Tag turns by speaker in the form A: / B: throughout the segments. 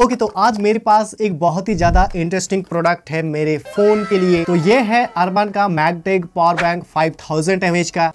A: okay okay, तो आज मेरे पास एक बहुत ही ज़्यादा इंटरेस्टिंग प्रोडक्ट है मेरे फ़ोन के लिए तो ये है अर्बन का magtag power bank 5000 thousand M H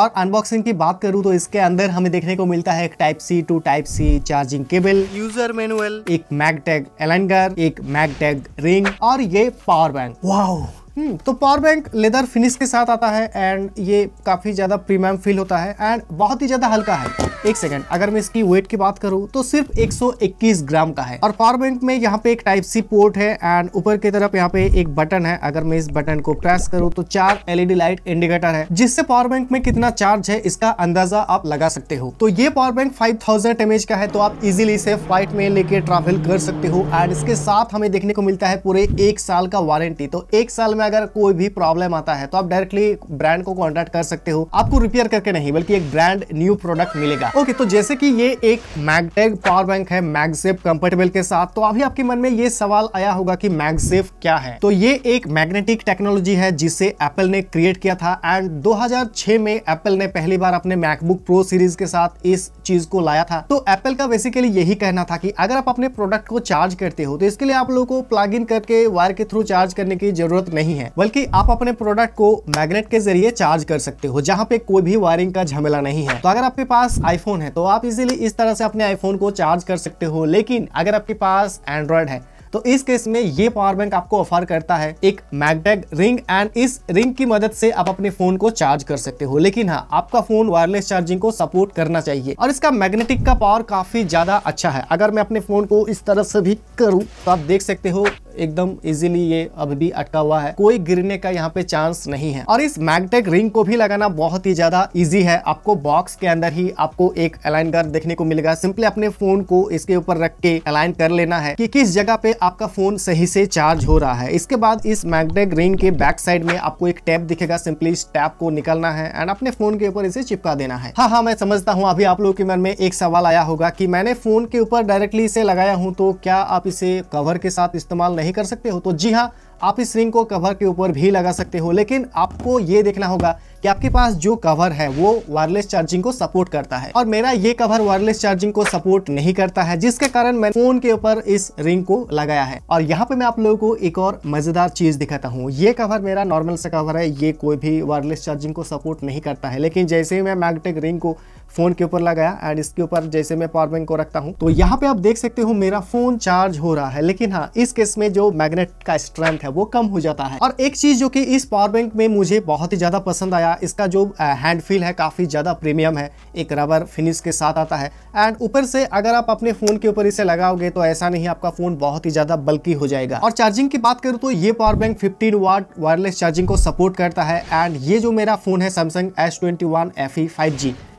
A: और अनबॉक्सिंग की बात करूं तो इसके अंदर हमें देखने को मिलता है एक type C to type C charging cable user manual एक मैगटेग एलेंगर एक मैगटेग रिंग और ये पावर बैंक वाह हम्म, तो पावर बैंक लेदर फिनिश के साथ आता है एंड ये काफ़ी ज़्यादा प्रीमियम फील होता है एंड बहुत ही ज़्यादा हल्का है एक सेकंड अगर मैं इसकी वेट की बात करूँ तो सिर्फ 121 ग्राम का है और पावर बैंक में यहाँ पे एक टाइप सी पोर्ट है एंड ऊपर की तरफ यहाँ पे एक बटन है अगर मैं इस बटन को प्रेस करूँ तो चार एलईडी लाइट इंडिकेटर है जिससे पावर बैंक में कितना चार्ज है इसका अंदाजा आप लगा सकते हो तो ये पावर बैंक फाइव थाउजेंड का है तो आप इजिली इसे फ्लाइट में लेके ट्रेवल कर सकते हो एंड इसके साथ हमें देखने को मिलता है पूरे एक साल का वारंटी तो एक साल में अगर कोई भी प्रॉब्लम आता है तो आप डायरेक्टली ब्रांड को कॉन्टेक्ट कर सकते हो आपको रिपेयर करके नहीं बल्कि एक ब्रांड न्यू प्रोडक्ट मिलेगा मिलेगा ओके तो जैसे कि ये एक मैगटेग पावर बैंक है मैगजेप कंफर्टेबल के साथ तो अभी आपके मन में ये सवाल आया होगा कि मैगजेप क्या है तो ये एक मैग्नेटिक टेक्नोलॉजी है जिसे एप्पल ने क्रिएट किया था एंड 2006 में एप्पल ने पहली बार अपने मैकबुक प्रो सीरीज के साथ इस चीज को लाया था तो एप्पल का बेसिकली यही कहना था कि अगर आप अपने प्रोडक्ट को चार्ज करते हो तो इसके लिए आप लोगों को प्लग इन करके वायर के थ्रू चार्ज करने की जरूरत नहीं है बल्कि आप अपने प्रोडक्ट को मैग्नेट के जरिए चार्ज कर सकते हो जहाँ पे कोई भी वायरिंग का झमेला नहीं है तो अगर आपके पास आई आईफोन है तो आप इजीली इस तरह से अपने आईफोन को चार्ज कर सकते हो लेकिन अगर आपके पास एंड्रॉयड है तो इस केस में ये पावर बैंक आपको ऑफर करता है एक मैगडेग रिंग एंड इस रिंग की मदद से आप अपने फोन को चार्ज कर सकते हो लेकिन हाँ आपका फोन वायरलेस चार्जिंग को सपोर्ट करना चाहिए और इसका मैग्नेटिक का पावर काफी ज्यादा अच्छा है अगर मैं अपने फोन को इस तरह से भी करूँ तो आप देख सकते हो एकदम इजीली ये अब भी अटका हुआ है कोई गिरने का यहाँ पे चांस नहीं है और इस मैगटेक रिंग को भी लगाना बहुत ही ज्यादा इजी है आपको बॉक्स के अंदर ही आपको एक अलाइन गार्ड देखने को मिलेगा सिंपली अपने फोन को इसके ऊपर रख के अलाइन कर लेना है कि किस जगह पे आपका फोन सही से चार्ज हो रहा है इसके बाद इस मैगटेक रिंग के बैक साइड में आपको एक टैप दिखेगा सिंपली इस टैप को निकलना है एंड अपने फोन के ऊपर इसे चिपका देना है हाँ हाँ मैं समझता हूँ अभी आप लोगों के मन में एक सवाल आया होगा की मैंने फोन के ऊपर डायरेक्टली इसे लगाया हूँ तो क्या आप इसे कवर के साथ इस्तेमाल नहीं नहीं कर सकते हो तो जी हाँ आप इस रिंग को कवर के ऊपर भी लगा सकते हो लेकिन आपको ये देखना होगा कि आपके पास जो कवर है वो वायरलेस चार्जिंग को सपोर्ट करता है और मेरा ये कवर वायरलेस चार्जिंग को सपोर्ट नहीं करता है जिसके कारण मैं फोन के ऊपर इस रिंग को लगाया है और यहाँ पे मैं आप लोगों को एक और मजेदार चीज दिखाता हूँ ये कवर मेरा नॉर्मल सा कवर है ये कोई भी वायरलेस चार्जिंग को सपोर्ट नहीं करता है लेकिन जैसे ही मैं मैग्नेटिक रिंग को फोन के ऊपर लगाया एंड इसके ऊपर जैसे मैं पावर बैंक को रखता हूँ तो यहाँ पे आप देख सकते हो मेरा फोन चार्ज हो रहा है लेकिन हाँ इस केस में जो मैग्नेट का स्ट्रेंथ है वो कम हो जाता है और एक चीज जो कि इस पावर बैंक में मुझे बहुत ही ज्यादा पसंद आया इसका जो हैंड फील है काफ़ी ज़्यादा प्रीमियम है एक रबर फिनिश के साथ आता है एंड ऊपर से अगर आप अपने फ़ोन के ऊपर इसे लगाओगे तो ऐसा नहीं आपका फ़ोन बहुत ही ज़्यादा बल्कि हो जाएगा और चार्जिंग की बात करूँ तो ये power bank fifteen watt wireless charging को सपोर्ट करता है एंड ये जो मेरा फ़ोन है सैमसंग एस ट्वेंटी वन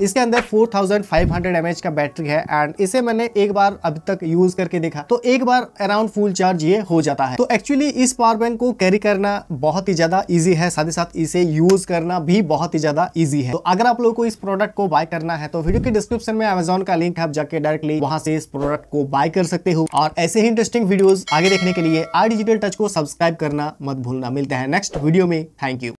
A: इसके अंदर फोर थाउजेंड फाइव का बैटरी है एंड इसे मैंने एक बार अभी तक यूज़ करके देखा तो एक बार अराउंड फुल चार्ज ये हो जाता है तो एक्चुअली इस पावर बैंक को कैरी करना बहुत ही ज़्यादा इजी है साथ ही साथ इसे यूज़ करना भी बहुत ही ज़्यादा ईजी है तो अगर आप लोग को इस प्रोडक्ट को बाय करना है तो वीडियो के डिस्क्रिप्शन में अमेजोन का लिंक है आप जाके डायरेक्टली वहां से इस प्रोडक्ट को बाय कर सकते हो और ऐसे ही इंटरेस्टिंग वीडियो आगे देखने के लिए आई डिजिटल टच को सब्सक्राइब करना मत भूलना मिलता है नेक्स्ट वीडियो में थैंक यू